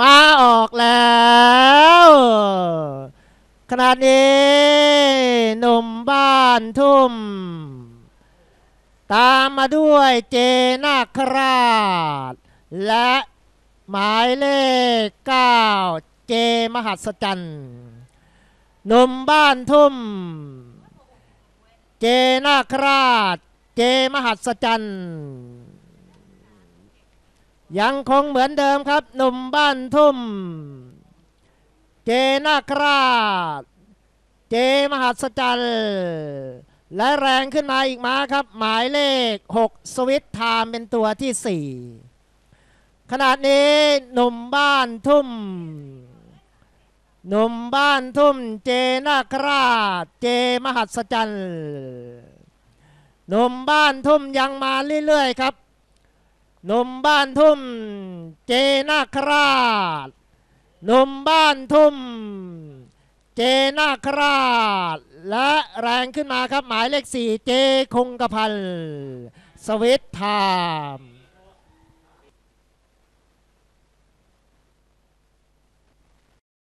มาออกแล้ว ขนาดนี้หนุ่มบ้านทุ่ม ตามมาด้วยเจนาคราช และหมายเลข9เจมหัศจรรย์หนุ่มบ้านทุ่ม เจนาคราช เจมหัศจรรย์ยังคงเหมือนเดิมครับ หนุ่มบ้านทุ่ม เจนาคราชเจมหัศจรรย์และแรงขึ้นมาอีกมาครับ หมายเลข 6สวิตไทม์เป็นตัวที่ 4ขนาดนี้หนุ่มบ้านทุ่มหนุ่มบ้านทุ่ม เจนาคราชเจมหัศจรรย์หนุ่มบ้านทุ่มยังมาเรื่อยๆครับหนุ่มบ้านทุ่มเจนาคราชหนุ่มบ้านทุ่มเจนาคราชและแรงขึ้นมาครับหมายเลขสี่เจคงกระพันสวิตไทม์